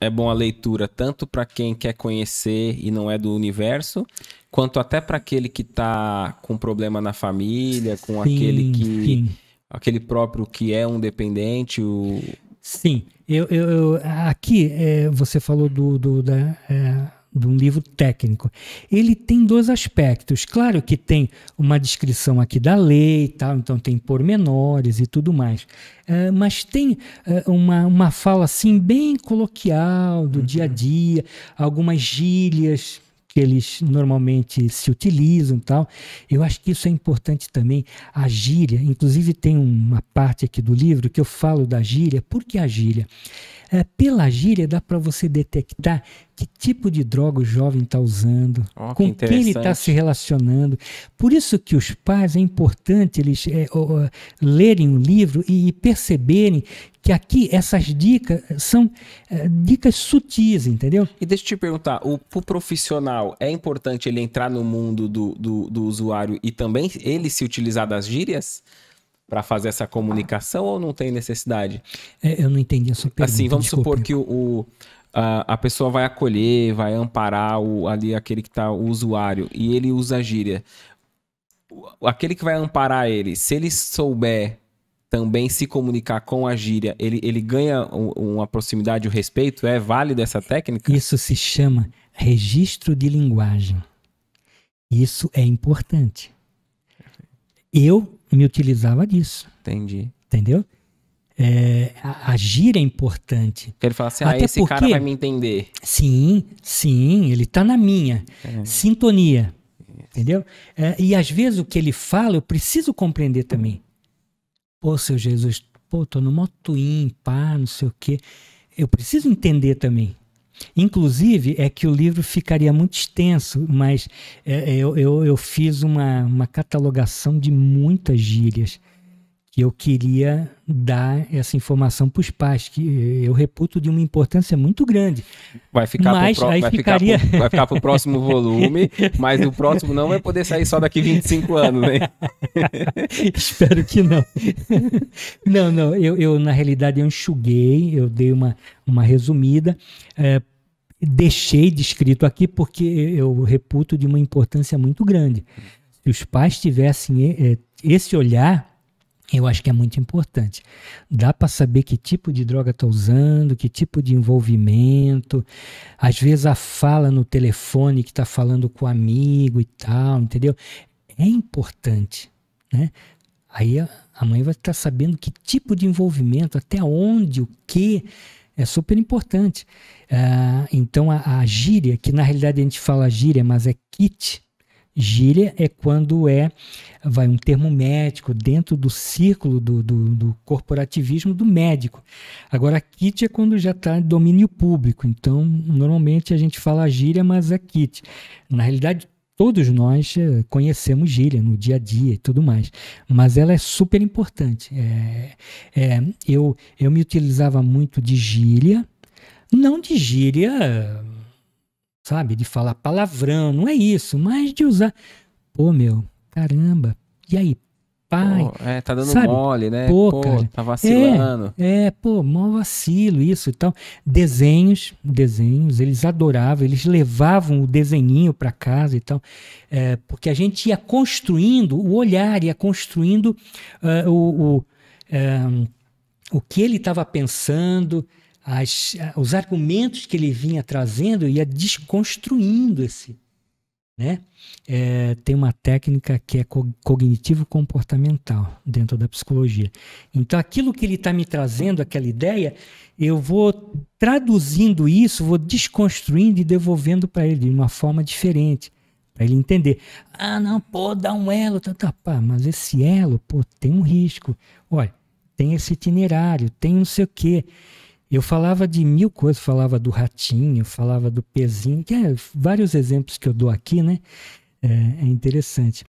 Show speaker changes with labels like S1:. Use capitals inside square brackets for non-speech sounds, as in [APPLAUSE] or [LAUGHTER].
S1: é bom a leitura tanto para quem quer conhecer e não é do universo, quanto até para aquele que está com problema na família, com sim, aquele que sim. aquele próprio que é um dependente, o
S2: Sim, eu, eu, eu aqui é, você falou do, do da, é, de um livro técnico. Ele tem dois aspectos. Claro que tem uma descrição aqui da lei e tal, então tem pormenores e tudo mais. É, mas tem é, uma, uma fala assim bem coloquial do uhum. dia a uhum. dia, algumas gírias que eles normalmente se utilizam tal. Eu acho que isso é importante também. A gíria, inclusive tem uma parte aqui do livro que eu falo da gíria. Por que a gíria? É, pela gíria dá para você detectar que tipo de droga o jovem está usando, oh, com quem ele está se relacionando. Por isso que os pais é importante eles é, ó, lerem o livro e, e perceberem que aqui essas dicas eh, são é, dicas sutis, entendeu?
S1: E deixa eu te perguntar, o profissional é importante ele entrar no mundo do, do, do usuário e também ele se utilizar das gírias? para fazer essa comunicação ou não tem necessidade?
S2: É, eu não entendi a sua pergunta. Assim, vamos
S1: desculpa. supor que o, o a, a, pessoa vai acolher, vai amparar o, ali aquele que está o usuário e ele usa gíria. O, aquele que vai amparar ele, se ele souber também se comunicar com a gíria, ele, ele ganha uma proximidade, o um respeito? É válida essa técnica?
S2: Isso se chama registro de linguagem. Isso é importante. Eu me utilizava disso. Entendi. Entendeu? É, agir é importante. Ele fala assim, ah, Até ah, esse porque, cara vai me entender. Sim, sim, ele está na minha é. sintonia, Isso. entendeu? É, e às vezes o que ele fala eu preciso compreender também. Pô, seu Jesus, pô, tô no moto pá, não sei o quê. Eu preciso entender também. Inclusive, é que o livro ficaria muito extenso, mas é, é, eu, eu, eu, fiz uma, uma catalogação de muitas gírias que eu queria dar essa informação para os pais, que eu reputo de uma importância muito grande.
S1: Vai ficar para ficaria... o próximo volume, [LAUGHS] mas o próximo não vai poder sair só daqui 25 anos, né? [LAUGHS]
S2: Espero que não. Não, não, eu, eu, na realidade eu enxuguei, eu dei uma, uma resumida. É, deixei descrito aqui porque eu reputo de uma importância muito grande. Se os pais tivessem é, esse olhar, eu acho que é muito importante. Dá para saber que tipo de droga está usando, que tipo de envolvimento. Às vezes a fala no telefone que está falando com o amigo e tal, entendeu? É importante, né? Aí a, a mãe vai estar tá sabendo que tipo de envolvimento, até onde, o que. É super importante. Ah, então a, a gíria, que na realidade a gente fala gíria, mas é kit, Gíria é quando é vai um termo médico dentro do círculo do, do, do corporativismo do médico. Agora, kit é quando já está em domínio público. Então, normalmente a gente fala gíria, mas é kit. Na realidade, todos nós eh, conhecemos gíria no dia a dia e tudo mais, mas ela é super importante. É, é, eu, eu me utilizava muito de gíria, não de gíria sabe? De falar palavrão, não é isso, mas de usar. Pô, meu, caramba. E aí? Pai. Pô, é, tá dando sabe? mole, né? Pô, pô tá é, vacilando. É, é, pô, mó vacilo, isso e então, tal. Desenhos, desenhos, eles adoravam, eles levavam o desenhinho para casa e então, tal. É, porque a gente ia construindo o olhar, ia construindo uh, o. o, um, é, o que ele estava pensando, as, os argumentos que ele vinha trazendo ia desconstruindo esse. Né? É, tem uma técnica que é co cognitivo-comportamental dentro da psicologia. Então, aquilo que ele está me trazendo, aquela ideia, eu vou traduzindo isso, vou desconstruindo e devolvendo para ele de uma forma diferente, para ele entender. Ah, não, pô, dá um elo, tá, tá, pá, mas esse elo, pô, tem um risco. Olha, tem esse itinerário, tem não sei o quê. Eu falava de mil coisas, falava do ratinho, falava do pezinho, que é vários exemplos que eu dou aqui, né? É, é interessante.